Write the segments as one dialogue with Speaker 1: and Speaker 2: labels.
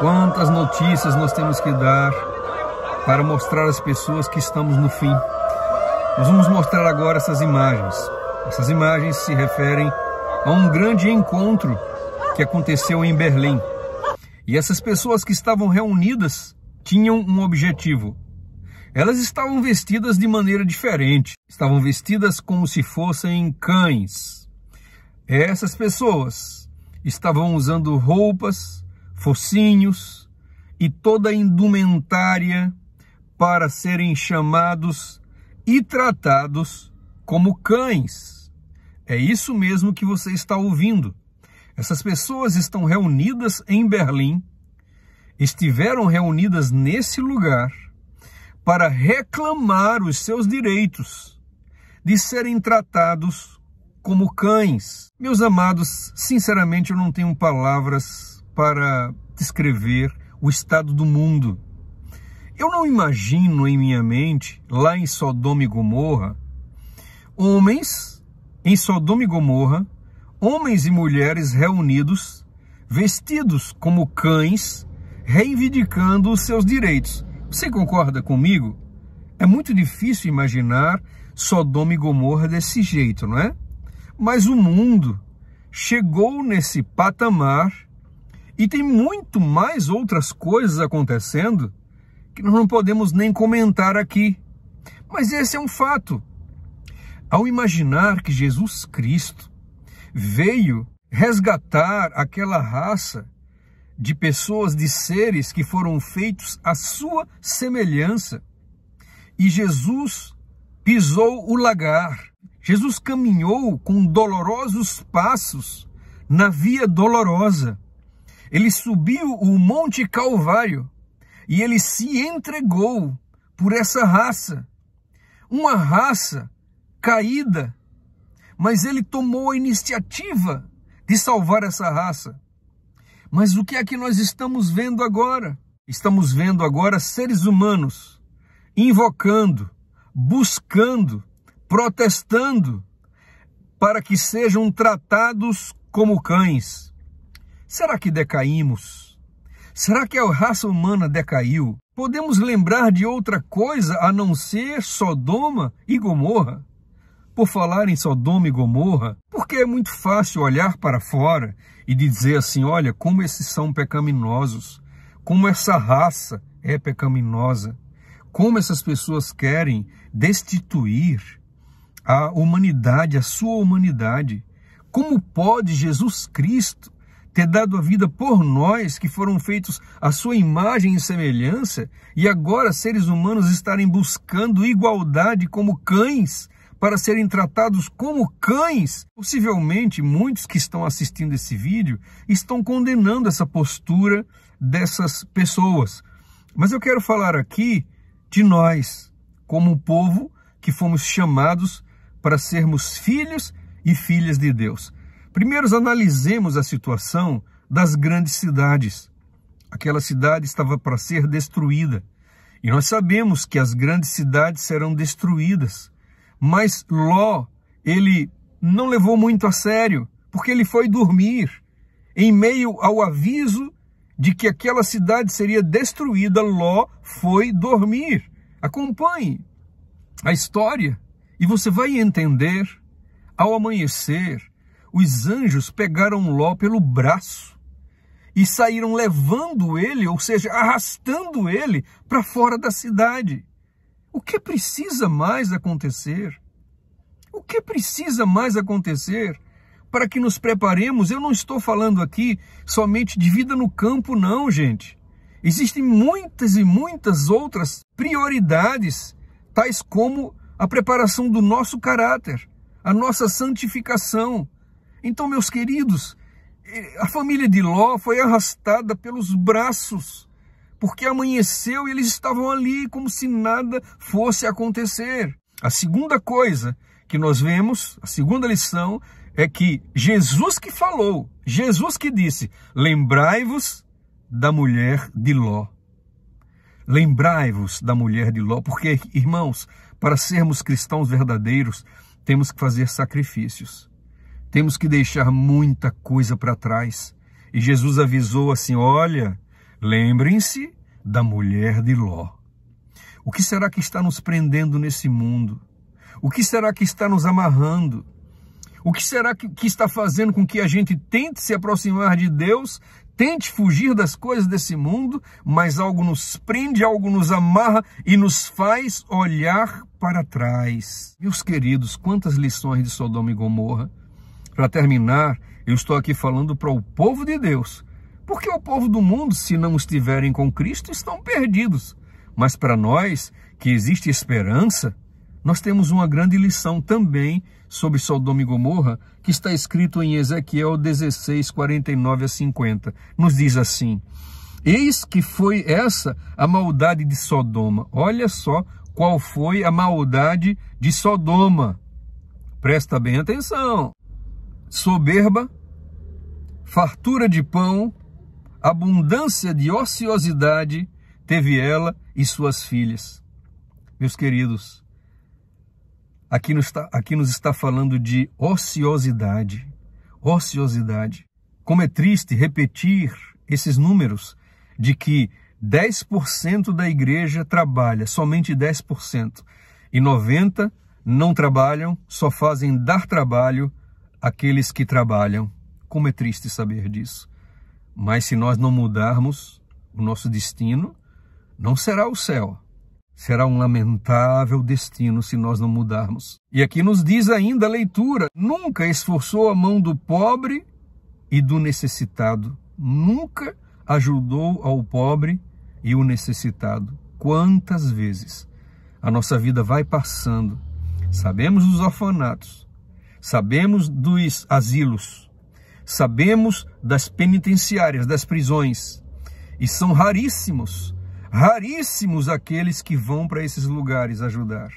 Speaker 1: Quantas notícias nós temos que dar para mostrar às pessoas que estamos no fim. Nós vamos mostrar agora essas imagens. Essas imagens se referem a um grande encontro que aconteceu em Berlim. E essas pessoas que estavam reunidas tinham um objetivo. Elas estavam vestidas de maneira diferente, estavam vestidas como se fossem cães. Essas pessoas estavam usando roupas focinhos e toda a indumentária para serem chamados e tratados como cães. É isso mesmo que você está ouvindo. Essas pessoas estão reunidas em Berlim, estiveram reunidas nesse lugar para reclamar os seus direitos de serem tratados como cães. Meus amados, sinceramente eu não tenho palavras para descrever o estado do mundo. Eu não imagino em minha mente, lá em Sodoma e Gomorra, homens em Sodoma e Gomorra, homens e mulheres reunidos, vestidos como cães, reivindicando os seus direitos. Você concorda comigo? É muito difícil imaginar Sodoma e Gomorra desse jeito, não é? Mas o mundo chegou nesse patamar e tem muito mais outras coisas acontecendo que nós não podemos nem comentar aqui. Mas esse é um fato. Ao imaginar que Jesus Cristo veio resgatar aquela raça de pessoas, de seres que foram feitos à sua semelhança, e Jesus pisou o lagar. Jesus caminhou com dolorosos passos na via dolorosa. Ele subiu o Monte Calvário e ele se entregou por essa raça, uma raça caída, mas ele tomou a iniciativa de salvar essa raça. Mas o que é que nós estamos vendo agora? Estamos vendo agora seres humanos invocando, buscando, protestando para que sejam tratados como cães. Será que decaímos? Será que a raça humana decaiu? Podemos lembrar de outra coisa a não ser Sodoma e Gomorra? Por falar em Sodoma e Gomorra, porque é muito fácil olhar para fora e dizer assim: olha, como esses são pecaminosos, como essa raça é pecaminosa, como essas pessoas querem destituir a humanidade, a sua humanidade. Como pode Jesus Cristo ter dado a vida por nós, que foram feitos à sua imagem e semelhança, e agora seres humanos estarem buscando igualdade como cães, para serem tratados como cães. Possivelmente muitos que estão assistindo esse vídeo estão condenando essa postura dessas pessoas. Mas eu quero falar aqui de nós, como um povo que fomos chamados para sermos filhos e filhas de Deus. Primeiro, analisemos a situação das grandes cidades. Aquela cidade estava para ser destruída. E nós sabemos que as grandes cidades serão destruídas. Mas Ló, ele não levou muito a sério, porque ele foi dormir. Em meio ao aviso de que aquela cidade seria destruída, Ló foi dormir. Acompanhe a história e você vai entender ao amanhecer os anjos pegaram Ló pelo braço e saíram levando ele, ou seja, arrastando ele para fora da cidade. O que precisa mais acontecer? O que precisa mais acontecer para que nos preparemos? Eu não estou falando aqui somente de vida no campo, não, gente. Existem muitas e muitas outras prioridades, tais como a preparação do nosso caráter, a nossa santificação, então, meus queridos, a família de Ló foi arrastada pelos braços, porque amanheceu e eles estavam ali como se nada fosse acontecer. A segunda coisa que nós vemos, a segunda lição, é que Jesus que falou, Jesus que disse: lembrai-vos da mulher de Ló. Lembrai-vos da mulher de Ló, porque, irmãos, para sermos cristãos verdadeiros, temos que fazer sacrifícios. Temos que deixar muita coisa para trás. E Jesus avisou assim: olha, lembrem-se da mulher de Ló. O que será que está nos prendendo nesse mundo? O que será que está nos amarrando? O que será que, que, está fazendo com que a gente tente se aproximar de Deus, tente fugir das coisas desse mundo, mas algo nos prende, algo nos amarra e nos faz olhar para trás? Meus queridos, quantas lições de Sodoma e Gomorra para terminar, eu estou aqui falando para o povo de Deus, porque o povo do mundo, se não estiverem com Cristo, estão perdidos. Mas para nós, que existe esperança, nós temos uma grande lição também sobre Sodoma e Gomorra, que está escrito em Ezequiel 16, 49 a 50. Nos diz assim: Eis que foi essa a maldade de Sodoma. Olha só qual foi a maldade de Sodoma. Presta bem atenção soberba, fartura de pão, abundância de ociosidade teve ela e suas filhas. Meus queridos, aqui nos está, aqui nos está falando de ociosidade. Ociosidade. Como é triste repetir esses números de que 10% da igreja trabalha, somente 10%, e 90% não trabalham, só fazem dar trabalho aqueles que trabalham. Como é triste saber disso. Mas se nós não mudarmos o nosso destino, não será o céu. Será um lamentável destino se nós não mudarmos. E aqui nos diz ainda a leitura: nunca esforçou a mão do pobre e do necessitado, nunca ajudou ao pobre e o necessitado. Quantas vezes a nossa vida vai passando, sabemos dos orfanatos, sabemos dos asilos, sabemos das penitenciárias, das prisões, e são raríssimos, raríssimos aqueles que vão para esses lugares ajudar.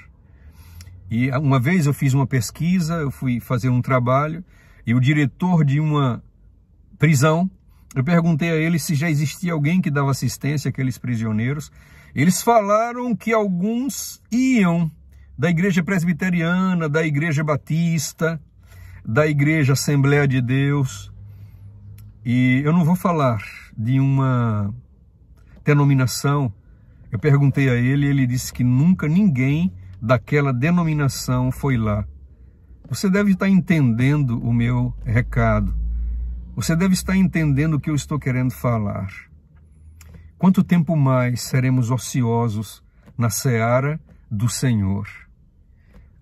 Speaker 1: E ah, uma vez eu fiz uma pesquisa, eu fui fazer um trabalho, e o diretor de uma prisão, eu perguntei a ele se já existia alguém que dava assistência àqueles prisioneiros. Eles falaram que alguns iam da Igreja Presbiteriana, da Igreja Batista, da Igreja Assembleia de Deus. E eu não vou falar de uma denominação. Eu perguntei a ele, ele disse que nunca ninguém daquela denominação foi lá. Você deve estar entendendo o meu recado. Você deve estar entendendo o que eu estou querendo falar. Quanto tempo mais seremos ociosos na seara do Senhor?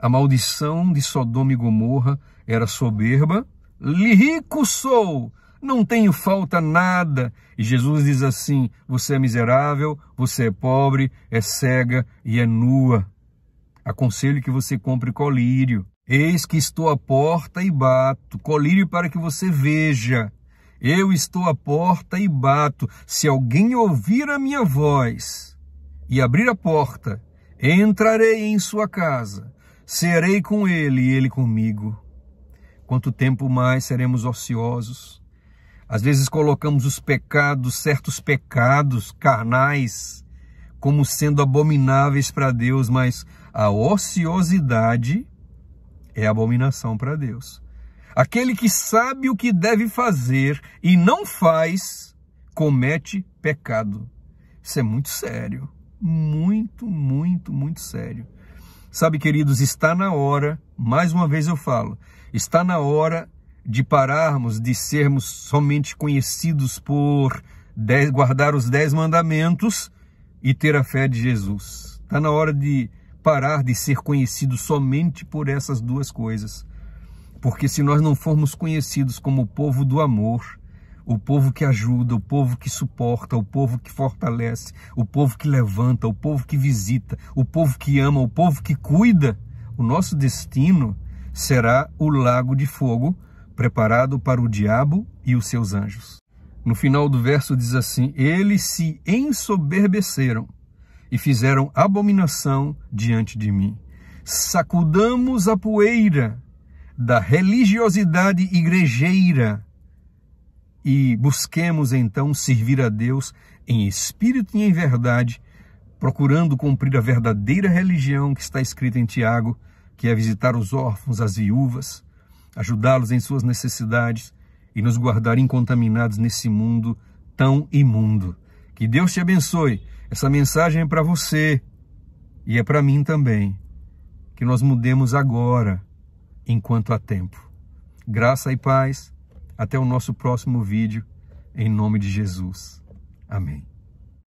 Speaker 1: A maldição de Sodoma e Gomorra era soberba. Rico sou, não tenho falta nada. E Jesus diz assim: você é miserável, você é pobre, é cega e é nua. Aconselho que você compre colírio. Eis que estou à porta e bato. Colírio para que você veja. Eu estou à porta e bato. Se alguém ouvir a minha voz e abrir a porta, entrarei em sua casa serei com ele e ele comigo. Quanto tempo mais seremos ociosos? Às vezes colocamos os pecados, certos pecados carnais, como sendo abomináveis para Deus, mas a ociosidade é abominação para Deus. Aquele que sabe o que deve fazer e não faz, comete pecado. Isso é muito sério. Muito, muito, muito sério. Sabe, queridos, está na hora, mais uma vez eu falo, está na hora de pararmos de sermos somente conhecidos por dez, guardar os dez mandamentos e ter a fé de Jesus. Está na hora de parar de ser conhecidos somente por essas duas coisas. Porque se nós não formos conhecidos como o povo do amor, o povo que ajuda, o povo que suporta, o povo que fortalece, o povo que levanta, o povo que visita, o povo que ama, o povo que cuida, o nosso destino será o lago de fogo preparado para o diabo e os seus anjos. No final do verso diz assim: Eles se ensoberbeceram e fizeram abominação diante de mim. Sacudamos a poeira da religiosidade igrejeira e busquemos então servir a Deus em espírito e em verdade, procurando cumprir a verdadeira religião que está escrita em Tiago, que é visitar os órfãos, as viúvas, ajudá-los em suas necessidades e nos guardar incontaminados nesse mundo tão imundo. Que Deus te abençoe. Essa mensagem é para você e é para mim também. Que nós mudemos agora, enquanto há tempo. Graça e paz até o nosso próximo vídeo, em nome de Jesus. Amém.